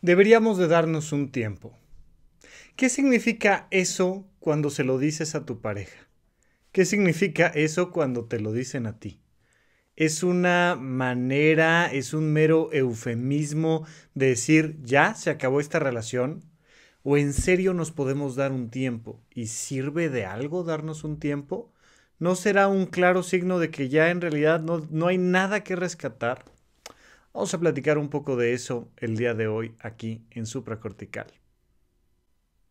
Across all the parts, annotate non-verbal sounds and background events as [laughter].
Deberíamos de darnos un tiempo. ¿Qué significa eso cuando se lo dices a tu pareja? ¿Qué significa eso cuando te lo dicen a ti? Es una manera, es un mero eufemismo decir, ya se acabó esta relación, o en serio nos podemos dar un tiempo. ¿Y sirve de algo darnos un tiempo? ¿No será un claro signo de que ya en realidad no, no hay nada que rescatar? Vamos a platicar un poco de eso el día de hoy aquí en Supracortical.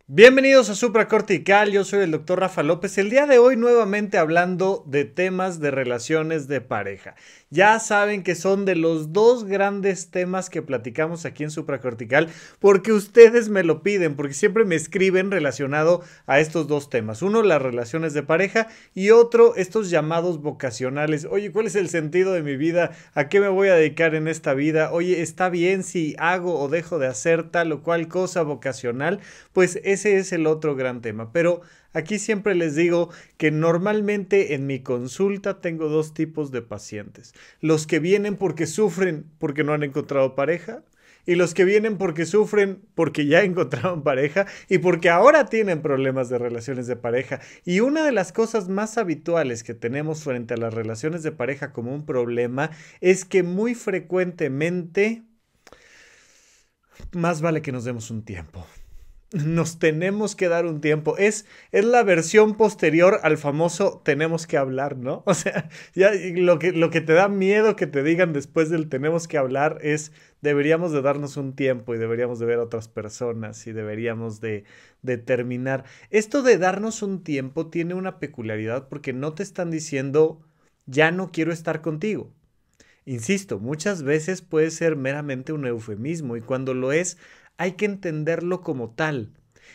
Bienvenidos a Supracortical, yo soy el doctor Rafa López. El día de hoy nuevamente hablando de temas de relaciones de pareja. Ya saben que son de los dos grandes temas que platicamos aquí en Supracortical, porque ustedes me lo piden, porque siempre me escriben relacionado a estos dos temas. Uno, las relaciones de pareja y otro, estos llamados vocacionales. Oye, ¿cuál es el sentido de mi vida? ¿A qué me voy a dedicar en esta vida? Oye, ¿está bien si hago o dejo de hacer tal o cual cosa vocacional? Pues ese es el otro gran tema. Pero Aquí siempre les digo que normalmente en mi consulta tengo dos tipos de pacientes. Los que vienen porque sufren porque no han encontrado pareja y los que vienen porque sufren porque ya [laughs] encontraron pareja y porque ahora tienen problemas de relaciones de pareja. Y una de las cosas más habituales que tenemos frente a las relaciones de pareja como un problema es que muy frecuentemente más vale que nos demos un tiempo nos tenemos que dar un tiempo. Es, es la versión posterior al famoso tenemos que hablar, ¿no? [laughs] O sea, ya lo que, lo que te da miedo que te digan después del tenemos que hablar es deberíamos de darnos un tiempo y deberíamos de ver a otras personas y deberíamos de, de terminar. Esto de darnos un tiempo tiene una peculiaridad porque no te están diciendo ya no quiero estar contigo. Insisto, muchas veces puede ser meramente un eufemismo y cuando lo es hay que entenderlo como tal.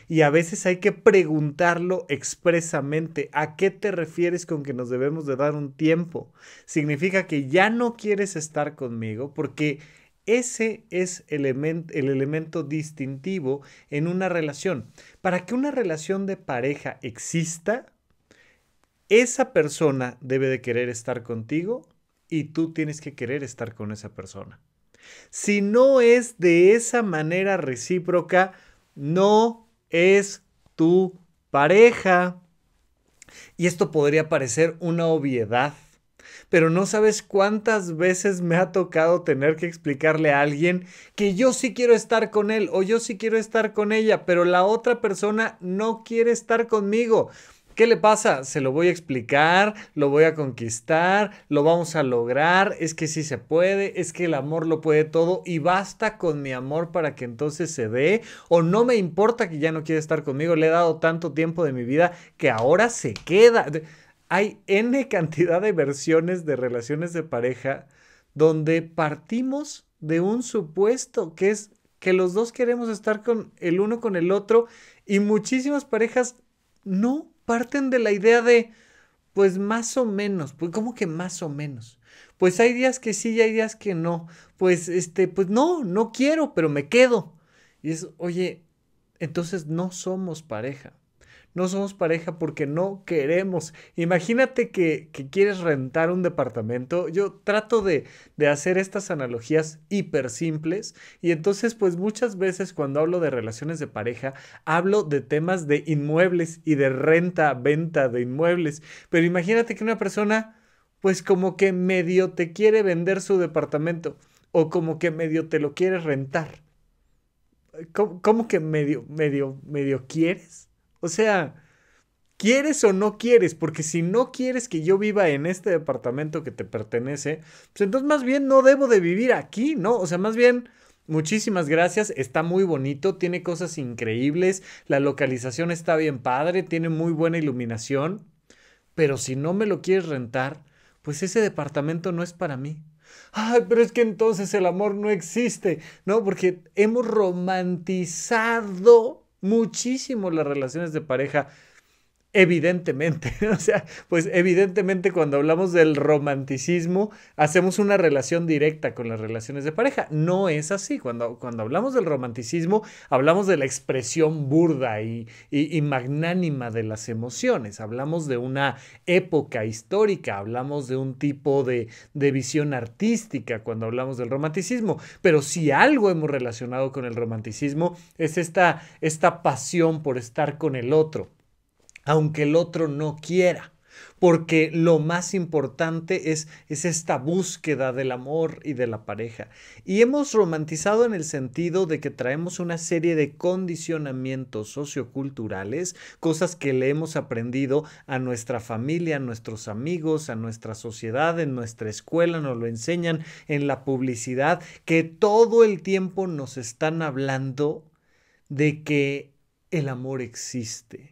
Y a veces hay que preguntarlo expresamente. ¿A qué te refieres con que nos debemos de dar un tiempo? Significa que ya no quieres estar conmigo porque ese es el elemento distintivo en una relación. Para que una relación de pareja exista, esa persona debe de querer estar contigo y tú tienes que querer estar con esa persona. Si no es de esa manera recíproca, no es tu pareja. Y esto podría parecer una obviedad, pero no sabes cuántas veces me ha tocado tener que explicarle a alguien que yo sí quiero estar con él o yo sí quiero estar con ella, pero la otra persona no quiere estar conmigo. ¿Qué le pasa? Se lo voy a explicar, lo voy a conquistar, lo vamos a lograr, es que sí se puede, es que el amor lo puede todo y basta con mi amor para que entonces se dé o no me importa que ya no quiera estar conmigo, le he dado tanto tiempo de mi vida que ahora se queda. Hay N cantidad de versiones de relaciones de pareja donde partimos de un supuesto que es que los dos queremos estar con el uno con el otro y muchísimas parejas no parten de la idea de, pues más o menos, pues ¿cómo que más o menos? Pues hay días que sí y hay días que no. Pues este, pues no, no quiero, pero me quedo. Y es, oye, entonces no somos pareja no somos pareja porque no queremos. Imagínate que, quieres rentar un departamento. Yo trato de, hacer estas analogías hiper simples y entonces pues muchas veces cuando hablo de relaciones de pareja, hablo de temas de inmuebles y de renta, venta de inmuebles. Pero imagínate que una persona pues como que medio te quiere vender su departamento o como que medio te lo quiere rentar. ¿Cómo, que medio, medio, medio quieres? O sea, ¿quieres o no quieres? Porque si no quieres que yo viva en este departamento que te pertenece, pues entonces más bien no debo de vivir aquí, ¿no? O sea, más bien... Muchísimas gracias, está muy bonito, tiene cosas increíbles, la localización está bien padre, tiene muy buena iluminación, pero si no me lo quieres rentar, pues ese departamento no es para mí. Ay, pero es que entonces el amor no existe, ¿no? Porque hemos romantizado muchísimo las relaciones de pareja. Evidentemente, [laughs] o sea, pues evidentemente cuando hablamos del romanticismo hacemos una relación directa con las relaciones de pareja. No es así. Cuando, cuando hablamos del romanticismo hablamos de la expresión burda y, magnánima de las emociones. Hablamos de una época histórica, hablamos de un tipo de, visión artística cuando hablamos del romanticismo. Pero si algo hemos relacionado con el romanticismo es esta, esta pasión por estar con el otro aunque el otro no quiera. Porque lo más importante es, esta búsqueda del amor y de la pareja. Y hemos romantizado en el sentido de que traemos una serie de condicionamientos socioculturales, cosas que le hemos aprendido a nuestra familia, a nuestros amigos, a nuestra sociedad, en nuestra escuela, nos lo enseñan en la publicidad, que todo el tiempo nos están hablando de que el amor existe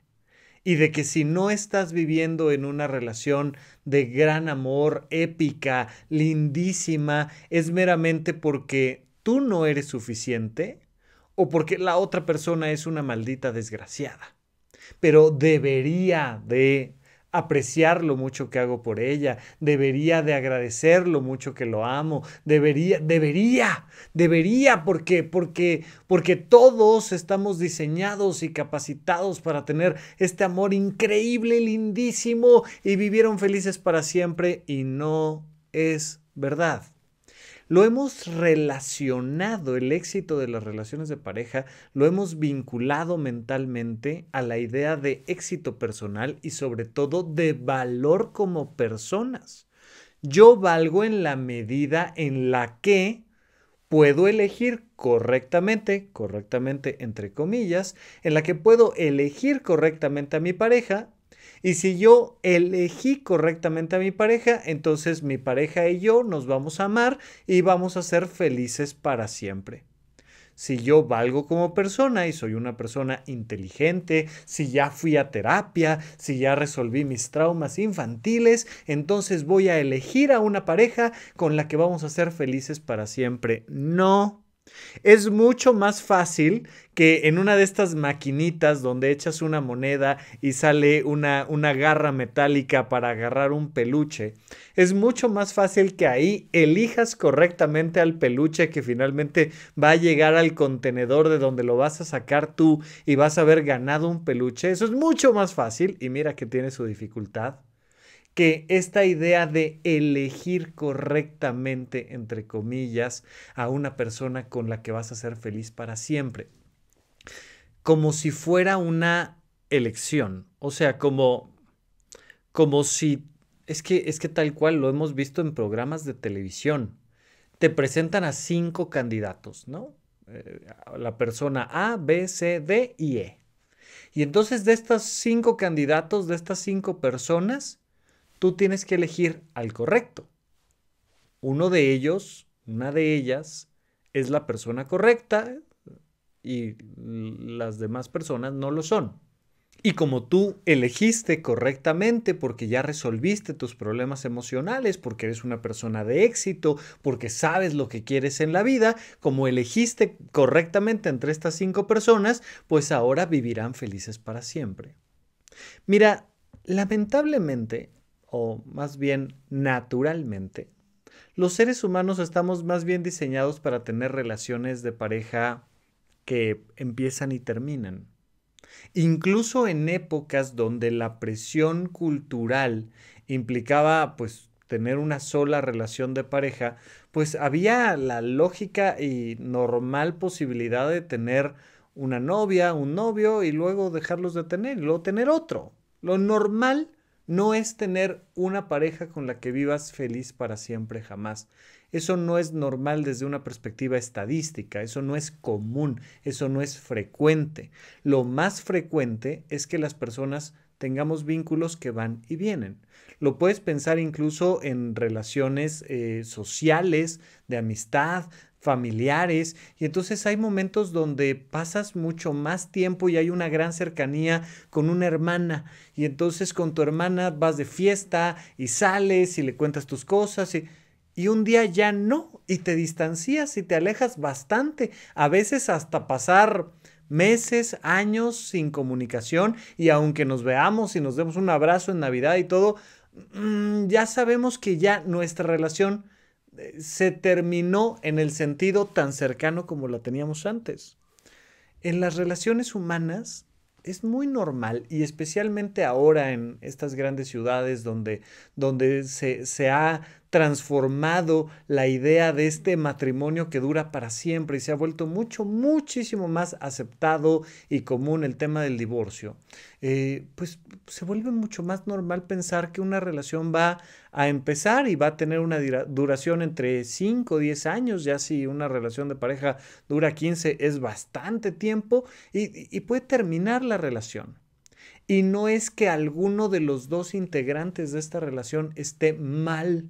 y de que si no estás viviendo en una relación de gran amor, épica, lindísima, es meramente porque tú no eres suficiente o porque la otra persona es una maldita desgraciada. Pero debería de apreciar lo mucho que hago por ella, debería de agradecer lo mucho que lo amo, debería, debería, debería, porque, porque, porque todos estamos diseñados y capacitados para tener este amor increíble, lindísimo, y vivieron felices para siempre, y no es verdad lo hemos relacionado, el éxito de las relaciones de pareja, lo hemos vinculado mentalmente a la idea de éxito personal y sobre todo de valor como personas. Yo valgo en la medida en la que puedo elegir correctamente, correctamente entre comillas, en la que puedo elegir correctamente a mi pareja y si yo elegí correctamente a mi pareja, entonces mi pareja y yo nos vamos a amar y vamos a ser felices para siempre. Si yo valgo como persona y soy una persona inteligente, si ya fui a terapia, si ya resolví mis traumas infantiles, entonces voy a elegir a una pareja con la que vamos a ser felices para siempre. No es mucho más fácil que en una de estas maquinitas donde echas una moneda y sale una, una, garra metálica para agarrar un peluche. Es mucho más fácil que ahí elijas correctamente al peluche que finalmente va a llegar al contenedor de donde lo vas a sacar tú y vas a haber ganado un peluche. Eso es mucho más fácil y mira que tiene su dificultad que esta idea de elegir correctamente, entre comillas, a una persona con la que vas a ser feliz para siempre, como si fuera una elección, o sea, como, como si, es que, es que tal cual lo hemos visto en programas de televisión, te presentan a cinco candidatos, ¿no? Eh, la persona A, B, C, D y E. Y entonces de estos cinco candidatos, de estas cinco personas, tú tienes que elegir al correcto. Uno de ellos, una de ellas, es la persona correcta y las demás personas no lo son. Y como tú elegiste correctamente porque ya resolviste tus problemas emocionales, porque eres una persona de éxito, porque sabes lo que quieres en la vida, como elegiste correctamente entre estas cinco personas, pues ahora vivirán felices para siempre. Mira, lamentablemente o más bien naturalmente, los seres humanos estamos más bien diseñados para tener relaciones de pareja que empiezan y terminan. Incluso en épocas donde la presión cultural implicaba pues tener una sola relación de pareja, pues había la lógica y normal posibilidad de tener una novia, un novio y luego dejarlos de tener y luego tener otro. Lo normal no es tener una pareja con la que vivas feliz para siempre jamás. Eso no es normal desde una perspectiva estadística, eso no es común, eso no es frecuente. Lo más frecuente es que las personas tengamos vínculos que van y vienen. Lo puedes pensar incluso en relaciones eh, sociales, de amistad, familiares. Y entonces hay momentos donde pasas mucho más tiempo y hay una gran cercanía con una hermana. Y entonces con tu hermana vas de fiesta y sales y le cuentas tus cosas. Y, un día ya no. Y te distancias y te alejas bastante. A veces hasta pasar meses, años sin comunicación y aunque nos veamos y nos demos un abrazo en Navidad y todo, mm, ya sabemos que ya nuestra relación se terminó en el sentido tan cercano como la teníamos antes. En las relaciones humanas es muy normal y especialmente ahora en estas grandes ciudades donde, donde se, ha transformado la idea de este matrimonio que dura para siempre y se ha vuelto mucho, muchísimo más aceptado y común el tema del divorcio, eh, pues se vuelve mucho más normal pensar que una relación va a empezar y va a tener una duración entre 5 o 10 años, ya si una relación de pareja dura 15 es bastante tiempo y, y puede terminar la relación. Y no es que alguno de los dos integrantes de esta relación esté mal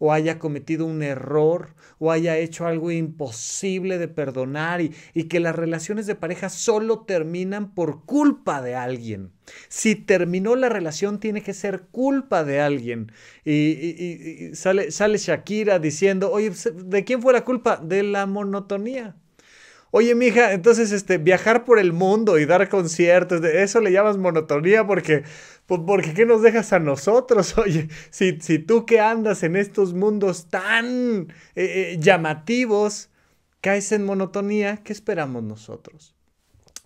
o haya cometido un error o haya hecho algo imposible de perdonar y, que las relaciones de pareja solo terminan por culpa de alguien. Si terminó la relación tiene que ser culpa de alguien. Y, sale, sale Shakira diciendo, oye, ¿de quién fue la culpa? De la monotonía. Oye, mija, entonces este, viajar por el mundo y dar conciertos, eso le llamas monotonía porque, pues, porque ¿qué nos dejas a nosotros? [laughs] Oye, si, tú que andas en estos mundos tan eh, eh, llamativos, caes en monotonía, ¿qué esperamos nosotros?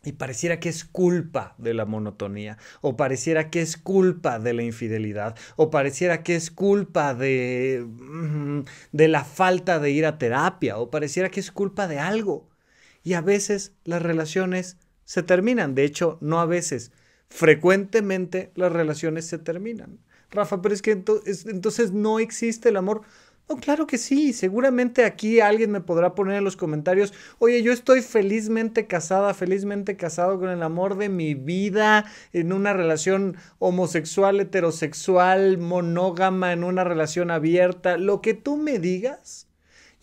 Y pareciera que es culpa de la monotonía, o pareciera que es culpa de la infidelidad, o pareciera que es culpa de, mm, de la falta de ir a terapia, o pareciera que es culpa de algo. Y a veces las relaciones se terminan. De hecho, no a veces. Frecuentemente las relaciones se terminan. Rafa, pero es que entonces no existe el amor. No, claro que sí. Seguramente aquí alguien me podrá poner en los comentarios, oye, yo estoy felizmente casada, felizmente casado con el amor de mi vida, en una relación homosexual, heterosexual, monógama, en una relación abierta. Lo que tú me digas,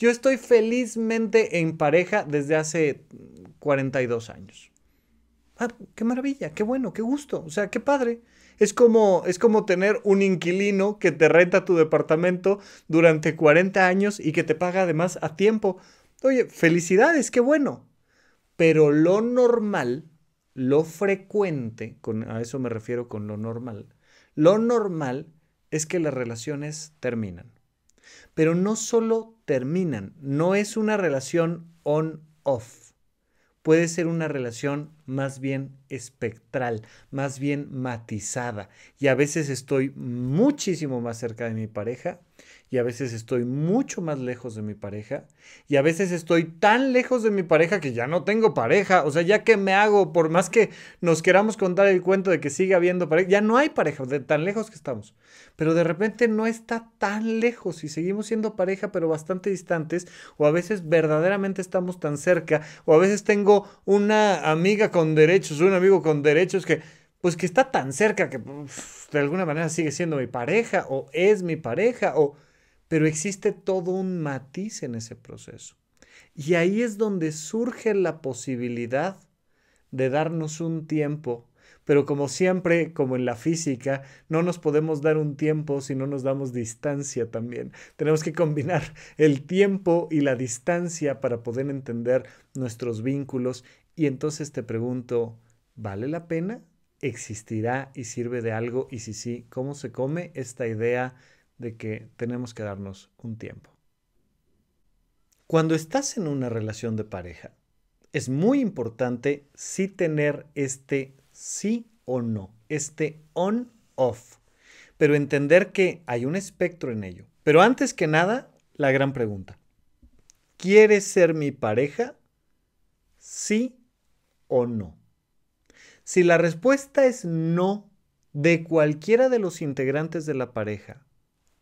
yo estoy felizmente en pareja desde hace 42 años. Ah, qué maravilla, qué bueno, qué gusto, o sea, qué padre. Es como, es como tener un inquilino que te renta tu departamento durante 40 años y que te paga además a tiempo. Oye, felicidades, qué bueno. Pero lo normal, lo frecuente, a eso me refiero con lo normal, lo normal es que las relaciones terminan pero no solo terminan, no es una relación on-off, puede ser una relación más bien espectral, más bien matizada. Y a veces estoy muchísimo más cerca de mi pareja y a veces estoy mucho más lejos de mi pareja y a veces estoy tan lejos de mi pareja que ya no tengo pareja, o sea, ya que me hago, por más que nos queramos contar el cuento de que sigue habiendo pareja, ya no hay pareja, de tan lejos que estamos, pero de repente no está tan lejos y seguimos siendo pareja pero bastante distantes o a veces verdaderamente estamos tan cerca o a veces tengo una amiga con derechos, un amigo con derechos que pues que está tan cerca que de alguna manera sigue siendo mi pareja o es mi pareja o pero existe todo un matiz en ese proceso. Y ahí es donde surge la posibilidad de darnos un tiempo. Pero como siempre, como en la física, no nos podemos dar un tiempo si no nos damos distancia también. Tenemos que combinar el tiempo y la distancia para poder entender nuestros vínculos. Y entonces te pregunto, ¿vale la pena? ¿Existirá y sirve de algo? Y si sí, ¿cómo se come esta idea de que tenemos que darnos un tiempo. Cuando estás en una relación de pareja, es muy importante sí tener este sí o no, este on-off, pero entender que hay un espectro en ello. Pero antes que nada, la gran pregunta. ¿Quieres ser mi pareja? Sí o no. Si la respuesta es no de cualquiera de los integrantes de la pareja,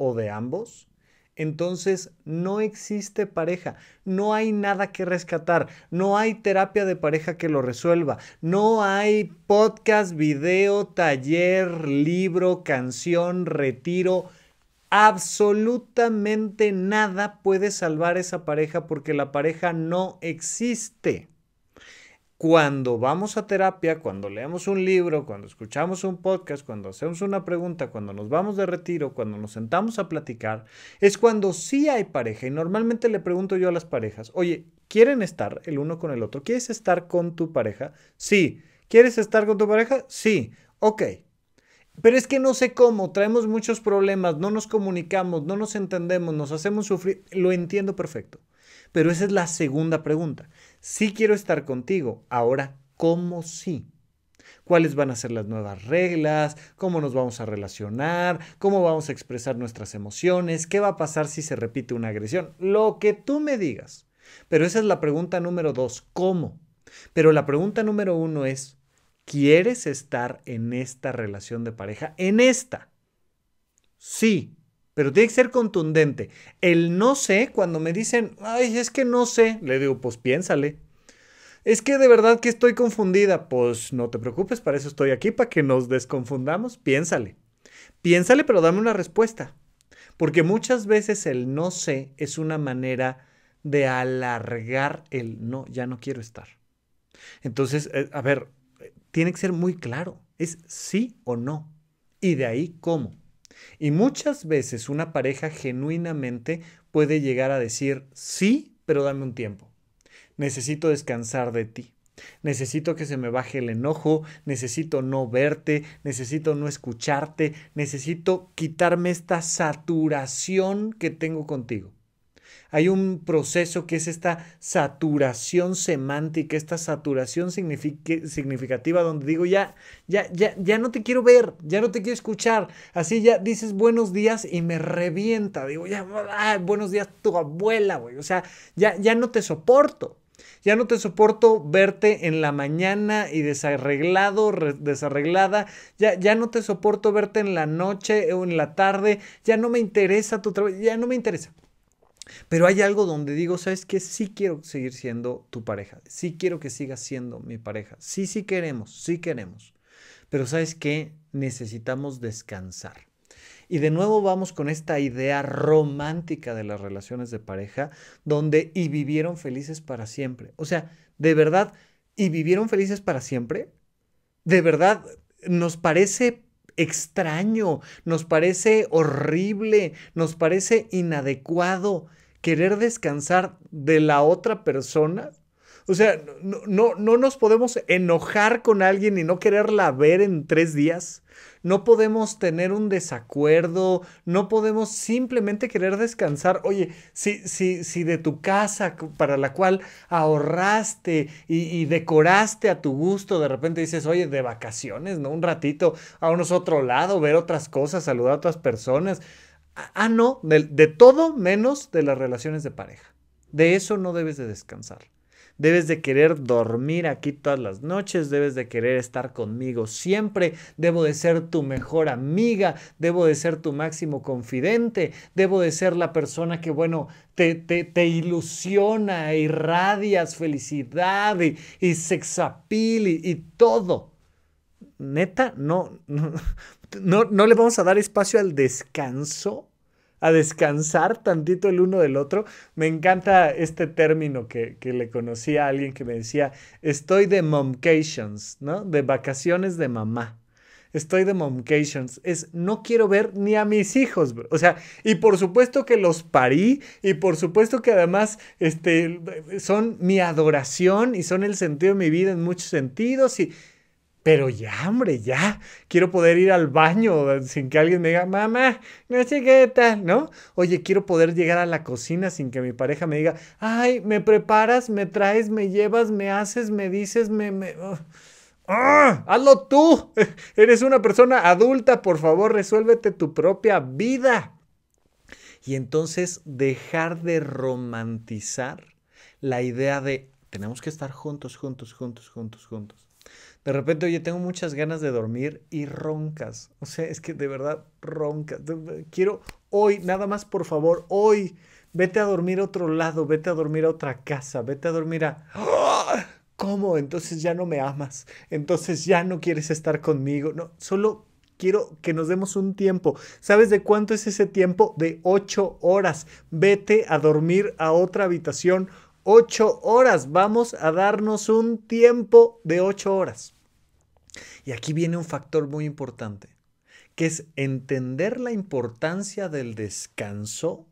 o de ambos, entonces no existe pareja, no hay nada que rescatar, no hay terapia de pareja que lo resuelva, no hay podcast, video, taller, libro, canción, retiro. Absolutamente nada puede salvar esa pareja porque la pareja no existe cuando vamos a terapia, cuando leemos un libro, cuando escuchamos un podcast, cuando hacemos una pregunta, cuando nos vamos de retiro, cuando nos sentamos a platicar, es cuando sí hay pareja. Y normalmente le pregunto yo a las parejas, oye, ¿quieren estar el uno con el otro? ¿Quieres estar con tu pareja? Sí. ¿Quieres estar con tu pareja? Sí. Ok, pero es que no sé cómo, traemos muchos problemas, no nos comunicamos, no nos entendemos, nos hacemos sufrir. Lo entiendo perfecto. Pero esa es la segunda pregunta. Sí quiero estar contigo. Ahora, ¿cómo sí? cuáles van a ser las nuevas reglas, cómo nos vamos a relacionar, cómo vamos a expresar nuestras emociones, qué va a pasar si se repite una agresión, lo que tú me digas. Pero esa es la pregunta número dos, ¿cómo? Pero la pregunta número uno es, ¿quieres estar en esta relación de pareja? En esta. Sí, pero tiene que ser contundente. El no sé, cuando me dicen, ay, es que no sé, le digo, pues piénsale. Es que de verdad que estoy confundida. Pues no te preocupes, para eso estoy aquí, para que nos desconfundamos. Piénsale. Piénsale, pero dame una respuesta. Porque muchas veces el no sé es una manera de alargar el no, ya no quiero estar. Entonces, eh, a ver, eh, tiene que ser muy claro. Es sí o no. Y de ahí cómo. Y muchas veces una pareja genuinamente puede llegar a decir, sí, pero dame un tiempo. Necesito descansar de ti. Necesito que se me baje el enojo, necesito no verte, necesito no escucharte, necesito quitarme esta saturación que tengo contigo. Hay un proceso que es esta saturación semántica, esta saturación significativa donde digo, ya, ya, ya, ya no te quiero ver, ya no te quiero escuchar. Así ya dices buenos días y me revienta. Digo, ya, buenos días tu abuela, güey. O sea, ya, ya no te soporto. Ya no te soporto verte en la mañana y desarreglado, desarreglada. Ya, ya no te soporto verte en la noche o en la tarde. Ya no me interesa tu trabajo. Ya no me interesa. Pero hay algo donde digo, ¿sabes qué? Sí quiero seguir siendo tu pareja, sí quiero que sigas siendo mi pareja, sí, sí queremos, sí queremos. Pero ¿sabes qué? Necesitamos descansar. Y de nuevo vamos con esta idea romántica de las relaciones de pareja, donde y vivieron felices para siempre. O sea, de verdad, y vivieron felices para siempre. De verdad, nos parece extraño, nos parece horrible, nos parece inadecuado querer descansar de la otra persona. O sea, no, no, nos podemos enojar con alguien y no quererla ver en tres días. No podemos tener un desacuerdo. No podemos simplemente querer descansar. Oye, si, si, si de tu casa para la cual ahorraste y, decoraste a tu gusto, de repente dices, oye, de vacaciones, ¿no? Un ratito, a unos otro lado, ver otras cosas, saludar a otras personas. Ah, no, de, todo menos de las relaciones de pareja. De eso no debes de descansar. Debes de querer dormir aquí todas las noches, debes de querer estar conmigo siempre, debo de ser tu mejor amiga, debo de ser tu máximo confidente, debo de ser la persona que, bueno, te, te, ilusiona, irradias felicidad y, y sexapil y, todo. Neta, [laughs] no, no le vamos a dar espacio al descanso a descansar tantito el uno del otro. Me encanta este término que, le conocí a alguien que me decía, estoy de momcations, ¿no? De vacaciones de mamá. Estoy de momcations. Es, no quiero ver ni a mis hijos. O sea, y por supuesto que los parí y por supuesto que además este, son mi adoración y son el sentido de mi vida en muchos sentidos y... Pero ya, hombre, ya. Quiero poder ir al baño sin que alguien me diga, mamá, no sé qué tal, ¿no? Oye, quiero poder llegar a la cocina sin que mi pareja me diga, ay, me preparas, me traes, me llevas, me haces, me dices, me... me... ¡Ah! ¡Hazlo tú! [laughs] Eres una persona adulta, por favor, resuélvete tu propia vida. Y entonces dejar de romantizar la idea de tenemos que estar juntos, juntos, juntos, juntos, juntos de repente, oye, tengo muchas ganas de dormir y roncas. O sea, es que de verdad roncas. Quiero hoy, nada más por favor, hoy, vete a dormir a otro lado, vete a dormir a otra casa, vete a dormir a... ¡Ah! ¿Cómo? Entonces ya no me amas, entonces ya no quieres estar conmigo. No, solo quiero que nos demos un tiempo. ¿Sabes de cuánto es ese tiempo? De ocho horas. Vete a dormir a otra habitación ocho horas. Vamos a darnos un tiempo de ocho horas. Y aquí viene un factor muy importante, que es entender la importancia del descanso,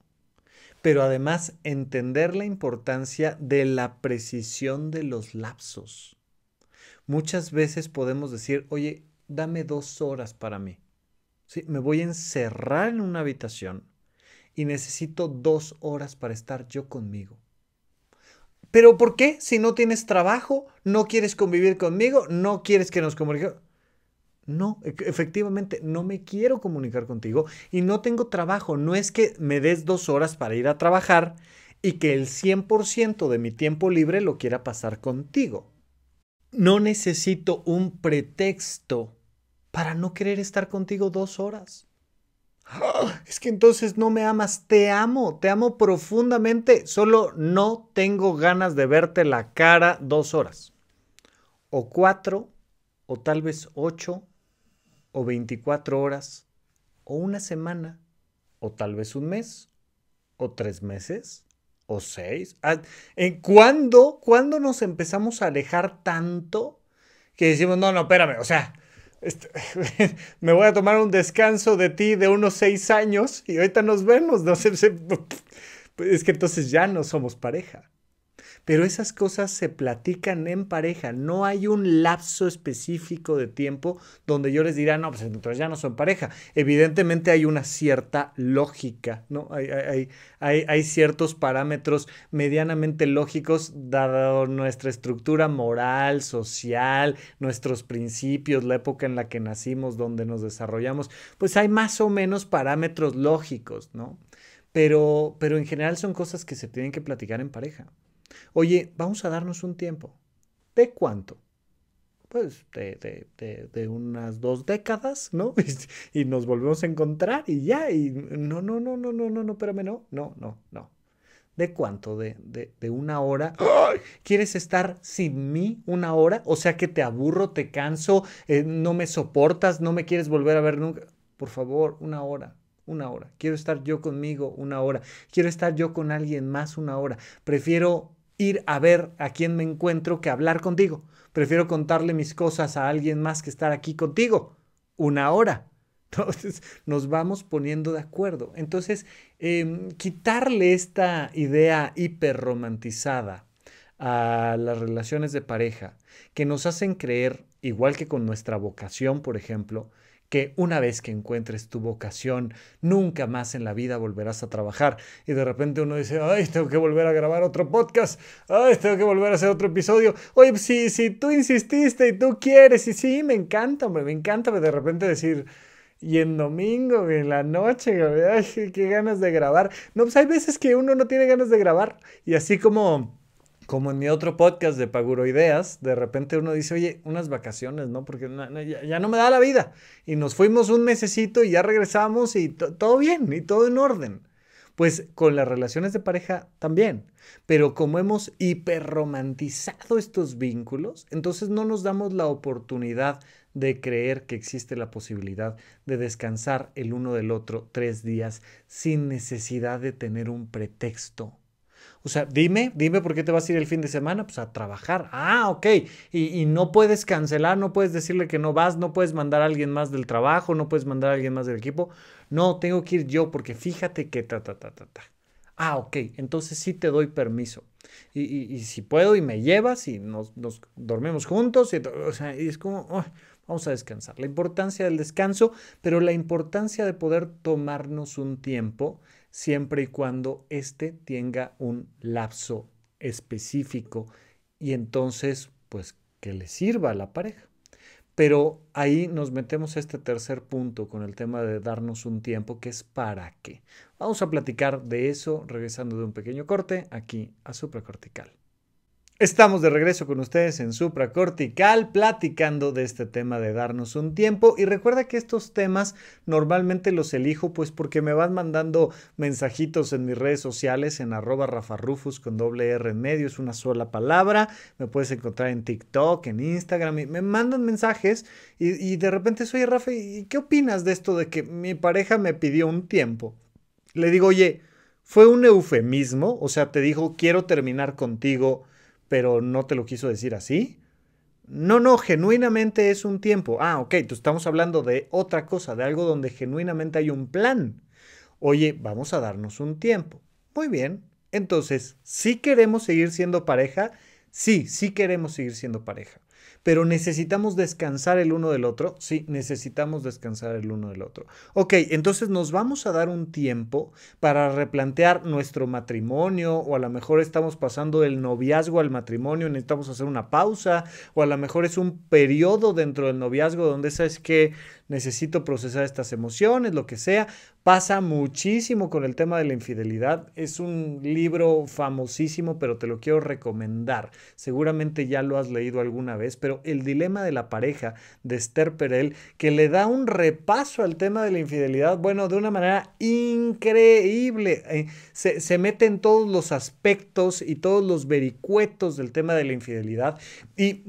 pero además entender la importancia de la precisión de los lapsos. Muchas veces podemos decir, oye, dame dos horas para mí. ¿Sí? Me voy a encerrar en una habitación y necesito dos horas para estar yo conmigo. ¿Pero por qué? Si no tienes trabajo, no quieres convivir conmigo, no quieres que nos comuniquemos. No, e-, efectivamente, no me quiero comunicar contigo y no tengo trabajo. No es que me des dos horas para ir a trabajar y que el 100% de mi tiempo libre lo quiera pasar contigo. No necesito un pretexto para no querer estar contigo dos horas. [gasps] es que entonces no me amas, te amo, te amo profundamente, solo no tengo ganas de verte la cara dos horas, o cuatro, o tal vez ocho, o veinticuatro horas, o una semana, o tal vez un mes, o tres meses, o seis. Ah, ¿En cuándo, cuándo nos empezamos a alejar tanto que decimos, no, no, espérame, o sea, [laughs] me voy a tomar un descanso de ti de unos seis años y ahorita nos vemos. No sé, [laughs] es que entonces ya no somos pareja. Pero esas cosas se platican en pareja. No hay un lapso específico de tiempo donde yo les dirá, no, pues entonces ya no son pareja. Evidentemente hay una cierta lógica, ¿no? Hay, ciertos parámetros medianamente lógicos dado nuestra estructura moral, social, nuestros principios, la época en la que nacimos, donde nos desarrollamos. Pues hay más o menos parámetros lógicos, ¿no? Pero, pero en general son cosas que se tienen que platicar en pareja. Oye, vamos a darnos un tiempo. ¿De cuánto? Pues de, de, de, unas dos décadas, ¿no? [laughs] Y, nos volvemos a encontrar y ya. Y no, no, no, no, no, no, no, espérame, no, no, no, no. ¿De cuánto? ¿De, de, de una hora? ¿Quieres estar sin mí una hora? O sea que te aburro, te canso, eh, no me soportas, no me quieres volver a ver nunca. Por favor, una hora, una hora. Quiero estar yo conmigo una hora. Quiero estar yo con alguien más una hora. Prefiero ir a ver a quién me encuentro que hablar contigo. Prefiero contarle mis cosas a alguien más que estar aquí contigo. Una hora. [laughs] Entonces nos vamos poniendo de acuerdo. Entonces, em, quitarle esta idea hiperromantizada a las relaciones de pareja que nos hacen creer, igual que con nuestra vocación, por ejemplo, que una vez que encuentres tu vocación, nunca más en la vida volverás a trabajar. Y de repente uno dice, ay, tengo que volver a grabar otro podcast, ay, tengo que volver a hacer otro episodio. Oye, pues, si, si tú insististe y tú quieres, y sí, me encanta, hombre, me encanta de repente decir, y en domingo, en la noche, qué ganas de grabar. No, pues hay veces que uno no tiene ganas de grabar y así como como en mi otro podcast de Paguro Ideas, de repente uno dice, oye, unas vacaciones, ¿no? Porque ya, ya, no me da la vida. Y nos fuimos un mesecito y ya regresamos y todo bien y todo en orden. Pues con las relaciones de pareja también. Pero como hemos hiperromantizado estos vínculos, entonces no nos damos la oportunidad de creer que existe la posibilidad de descansar el uno del otro tres días sin necesidad de tener un pretexto o sea, dime, dime por qué te vas a ir el fin de semana, pues a trabajar. Ah, ok. Y, no puedes cancelar, no puedes decirle que no vas, no puedes mandar a alguien más del trabajo, no puedes mandar a alguien más del equipo. No, tengo que ir yo porque fíjate que ta, ta, ta, ta, ta. Ah, ok, entonces sí te doy permiso. Y, si puedo y me llevas y nos, dormimos juntos, y, o sea, es como, vamos a descansar. La importancia del descanso, pero la importancia de poder tomarnos un tiempo siempre y cuando éste tenga un lapso específico y entonces pues que le sirva a la pareja. Pero ahí nos metemos a este tercer punto con el tema de darnos un tiempo, que es para qué. Vamos a platicar de eso regresando de un pequeño corte aquí a Supracortical. Estamos de regreso con ustedes en Supra Cortical platicando de este tema de darnos un tiempo y recuerda que estos temas normalmente los elijo pues porque me van mandando mensajitos en mis redes sociales en arroba rafarrufus con doble R en medio, es una sola palabra, me puedes encontrar en TikTok, en Instagram, me mandan mensajes y, y de repente soy Rafa, ¿y qué opinas de esto de que mi pareja me pidió un tiempo? Le digo, oye, ¿fue un eufemismo? O sea, te dijo, quiero terminar contigo pero no te lo quiso decir así. No, no, genuinamente es un tiempo. Ah, ok, tú estamos hablando de otra cosa, de algo donde genuinamente hay un plan. Oye, vamos a darnos un tiempo. Muy bien. Entonces, si queremos seguir siendo pareja, sí, sí queremos seguir siendo pareja pero necesitamos descansar el uno del otro. Sí, necesitamos descansar el uno del otro. Ok, entonces nos vamos a dar un tiempo para replantear nuestro matrimonio o a lo mejor estamos pasando del noviazgo al matrimonio, necesitamos hacer una pausa o a lo mejor es un periodo dentro del noviazgo donde sabes que necesito procesar estas emociones, lo que sea pasa muchísimo con el tema de la infidelidad. Es un libro famosísimo, pero te lo quiero recomendar. Seguramente ya lo has leído alguna vez, pero El dilema de la pareja de Esther Perel, que le da un repaso al tema de la infidelidad, bueno, de una manera increíble. Eh, se, se mete en todos los aspectos y todos los vericuetos del tema de la infidelidad y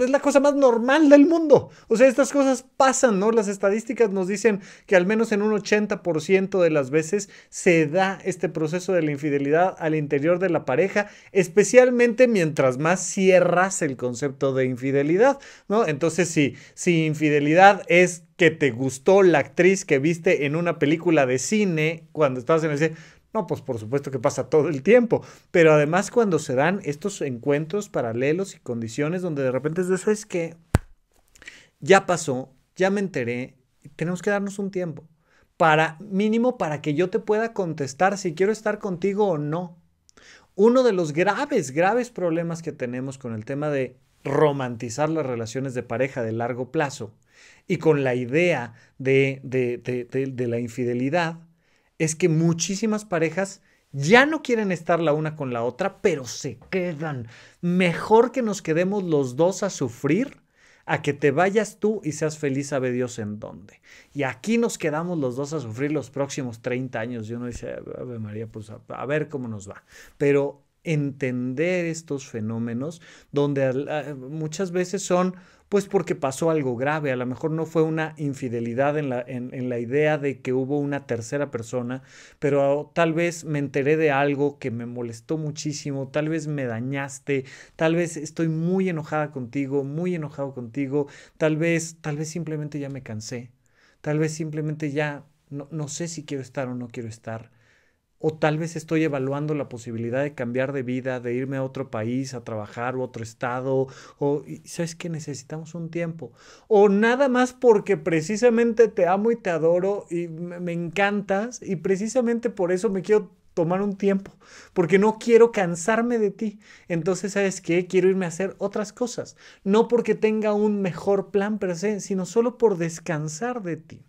es la cosa más normal del mundo. O sea, estas cosas pasan, ¿no? Las estadísticas nos dicen que al menos en un 80% de las veces se da este proceso de la infidelidad al interior de la pareja, especialmente mientras más cierras el concepto de infidelidad, ¿no? Entonces, si, si infidelidad es que te gustó la actriz que viste en una película de cine cuando estabas en el cine, no, pues por supuesto que pasa todo el tiempo, pero además cuando se dan estos encuentros paralelos y condiciones donde de repente de eso es que ya pasó, ya me enteré, tenemos que darnos un tiempo para mínimo para que yo te pueda contestar si quiero estar contigo o no. Uno de los graves, graves problemas que tenemos con el tema de romantizar las relaciones de pareja de largo plazo y con la idea de, de, de, de, la infidelidad es que muchísimas parejas ya no quieren estar la una con la otra, pero se quedan. Mejor que nos quedemos los dos a sufrir a que te vayas tú y seas feliz, sabe Dios en dónde. Y aquí nos quedamos los dos a sufrir los próximos 30 años. Y uno dice, Ave María, pues a, a ver cómo nos va. Pero entender estos fenómenos donde muchas veces son pues porque pasó algo grave, a lo mejor no fue una infidelidad en la, idea de que hubo una tercera persona, pero tal vez me enteré de algo que me molestó muchísimo, tal vez me dañaste, tal vez estoy muy enojada contigo, muy enojado contigo, tal vez, tal vez simplemente ya me cansé, tal vez simplemente ya no sé si quiero estar o no quiero estar o tal vez estoy evaluando la posibilidad de cambiar de vida, de irme a otro país, a trabajar, u otro estado. O sabes que necesitamos un tiempo. O nada más porque precisamente te amo y te adoro y me encantas y precisamente por eso me quiero tomar un tiempo, porque no quiero cansarme de ti. Entonces, ¿sabes qué? Quiero irme a hacer otras cosas. No porque tenga un mejor plan per se, sino solo por descansar de ti.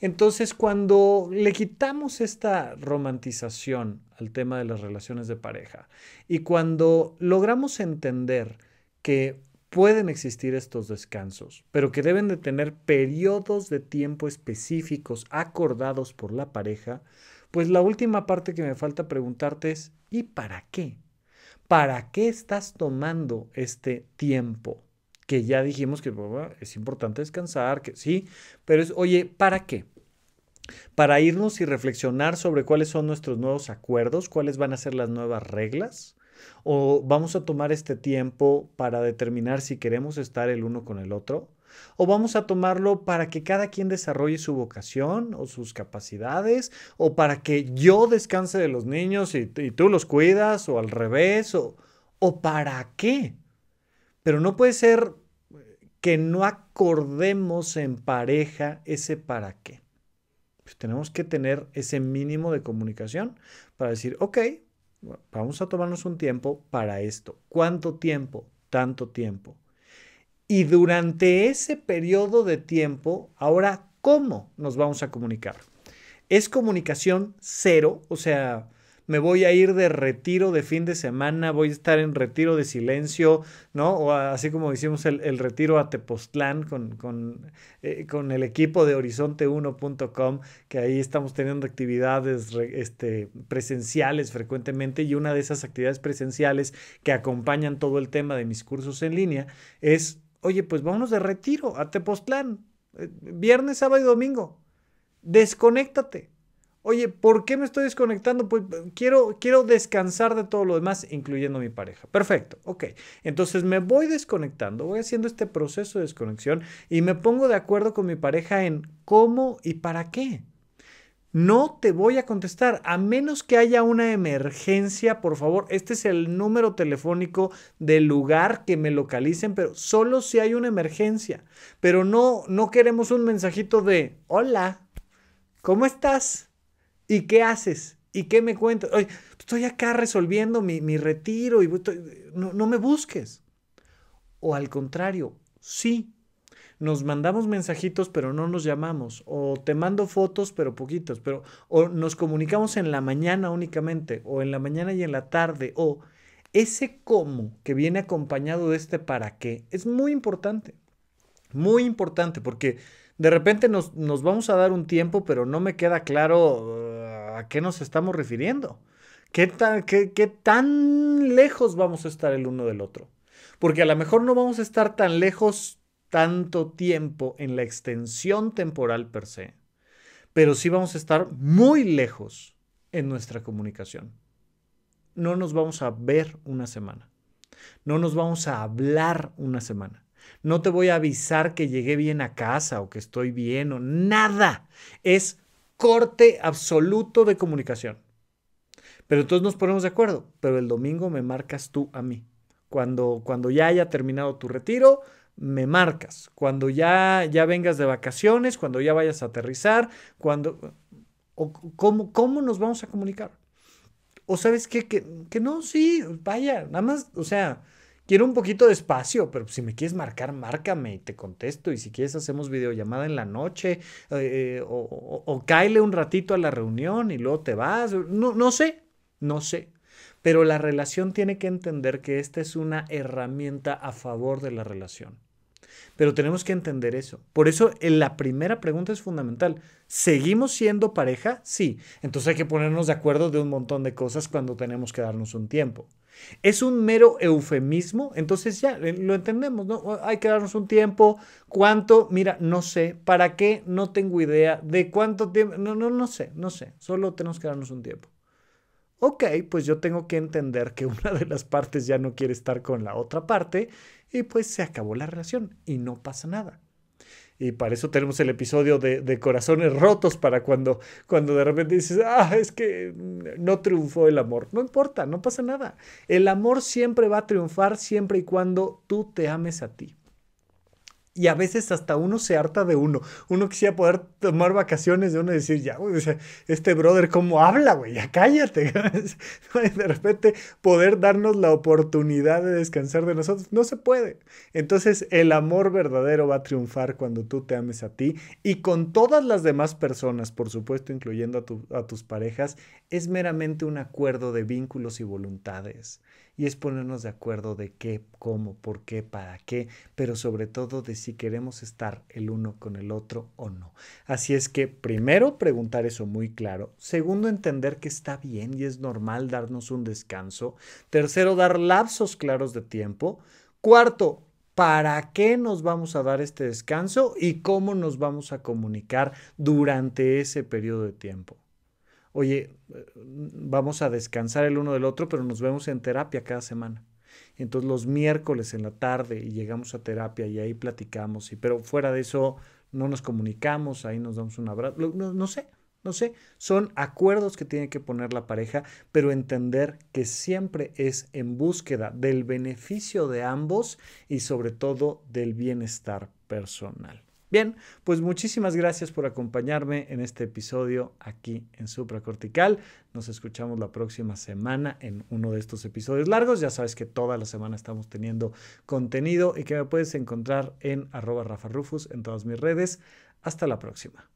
Entonces, cuando le quitamos esta romantización al tema de las relaciones de pareja y cuando logramos entender que pueden existir estos descansos, pero que deben de tener periodos de tiempo específicos acordados por la pareja, pues la última parte que me falta preguntarte es, ¿y para qué? ¿Para qué estás tomando este tiempo? que ya dijimos que es importante descansar, que sí, pero es, oye, ¿para qué? Para irnos y reflexionar sobre cuáles son nuestros nuevos acuerdos, cuáles van a ser las nuevas reglas, o vamos a tomar este tiempo para determinar si queremos estar el uno con el otro, o vamos a tomarlo para que cada quien desarrolle su vocación o sus capacidades, o para que yo descanse de los niños y, tú los cuidas, o al revés, o para qué. Pero no puede ser que no acordemos en pareja ese para qué. Pues tenemos que tener ese mínimo de comunicación para decir, ok, vamos a tomarnos un tiempo para esto. ¿Cuánto tiempo? Tanto tiempo. Y durante ese periodo de tiempo, ahora, ¿cómo nos vamos a comunicar? ¿Es comunicación cero? O sea, me voy a ir de retiro de fin de semana, voy a estar en retiro de silencio, ¿no? O así como hicimos el, retiro a Tepoztlán con, con, eh, con el equipo de horizonte1.com, que ahí estamos teniendo actividades este, presenciales frecuentemente y una de esas actividades presenciales que acompañan todo el tema de mis cursos en línea es, oye, pues vámonos de retiro a Tepoztlán, eh, viernes, sábado y domingo, desconéctate Oye, ¿por qué me estoy desconectando? Pues quiero, quiero descansar de todo lo demás, incluyendo mi pareja. Perfecto, ok. Entonces me voy desconectando, voy haciendo este proceso de desconexión y me pongo de acuerdo con mi pareja en cómo y para qué. No te voy a contestar, a menos que haya una emergencia, por favor. Este es el número telefónico del lugar que me localicen, pero solo si hay una emergencia. Pero no, no queremos un mensajito de hola, ¿cómo estás? ¿Y qué haces? ¿Y qué me cuentas? estoy acá resolviendo mi, retiro y no, me busques. O al contrario, sí, nos mandamos mensajitos pero no nos llamamos, o te mando fotos pero poquitos, pero o nos comunicamos en la mañana únicamente, o en la mañana y en la tarde, o ese cómo que viene acompañado de este para qué es muy importante, muy importante porque de repente nos, vamos a dar un tiempo, pero no me queda claro uh, a qué nos estamos refiriendo. ¿Qué tan, ¿Qué tan lejos vamos a estar el uno del otro? Porque a lo mejor no vamos a estar tan lejos tanto tiempo en la extensión temporal per se, pero sí vamos a estar muy lejos en nuestra comunicación. No nos vamos a ver una semana. No nos vamos a hablar una semana. No te voy a avisar que llegué bien a casa o que estoy bien o nada. Es corte absoluto de comunicación. Pero entonces nos ponemos de acuerdo, pero el domingo me marcas tú a mí. Cuando, cuando ya haya terminado tu retiro, me marcas. Cuando ya, ya vengas de vacaciones, cuando ya vayas a aterrizar, cuando... O, ¿cómo, ¿Cómo nos vamos a comunicar? O sabes qué, que, que no, sí, vaya, nada más, o sea, quiero un poquito de espacio, pero si me quieres marcar, márcame y te contesto. Y si quieres, hacemos videollamada en la noche eh, eh, o, o, un ratito a la reunión y luego te vas. No, no sé, no sé. Pero la relación tiene que entender que esta es una herramienta a favor de la relación. Pero tenemos que entender eso. Por eso eh, la primera pregunta es fundamental. ¿Seguimos siendo pareja? Sí. Entonces hay que ponernos de acuerdo de un montón de cosas cuando tenemos que darnos un tiempo. ¿Es un mero eufemismo? Entonces ya eh, lo entendemos, ¿no? Hay que darnos un tiempo. ¿Cuánto? Mira, no sé. ¿Para qué? No tengo idea. ¿De cuánto tiempo? No, no, no sé, no sé. Solo tenemos que darnos un tiempo ok, pues yo tengo que entender que [laughs] una de las partes ya no quiere estar con la otra parte y pues se acabó la relación y no pasa nada. Y para eso tenemos el episodio de, corazones rotos, para cuando, cuando de repente dices, ah, es que mm, no triunfó el amor. No importa, no pasa nada. El amor siempre va a triunfar siempre y cuando tú te ames a ti. Y a veces hasta uno se harta de uno. Uno quisiera poder tomar vacaciones de uno y decir, ya, güey, este brother, ¿cómo habla, güey? Ya cállate. [laughs] de repente poder darnos la oportunidad de descansar de nosotros. No se puede. Entonces el amor verdadero va a triunfar cuando tú te ames a ti y con todas las demás personas, por supuesto, incluyendo a tus parejas, es meramente un acuerdo de vínculos y voluntades y es ponernos de acuerdo de qué, cómo, por qué, para qué, pero sobre todo de si queremos estar el uno con el otro o no. Así es que primero preguntar eso muy claro, segundo entender que está bien y es normal darnos un descanso, tercero dar lapsos claros de tiempo, cuarto ¿Para qué nos vamos a dar este descanso y cómo nos vamos a comunicar durante ese periodo de tiempo? oye, eh, vamos a descansar el uno del otro, pero nos vemos en terapia cada semana. Entonces los miércoles en la tarde y llegamos a terapia y ahí platicamos, y, pero fuera de eso no nos comunicamos, ahí nos damos un abrazo, no sé, no sé, son acuerdos que tiene que poner la pareja, pero entender que siempre es en búsqueda del beneficio de ambos y sobre todo del bienestar personal. Bien, pues muchísimas gracias por acompañarme en este episodio aquí en Supracortical. Nos escuchamos la próxima semana en uno de estos episodios largos. Ya sabes que toda la semana estamos teniendo contenido y que me puedes encontrar en arroba Rafa en todas mis redes. Hasta la próxima.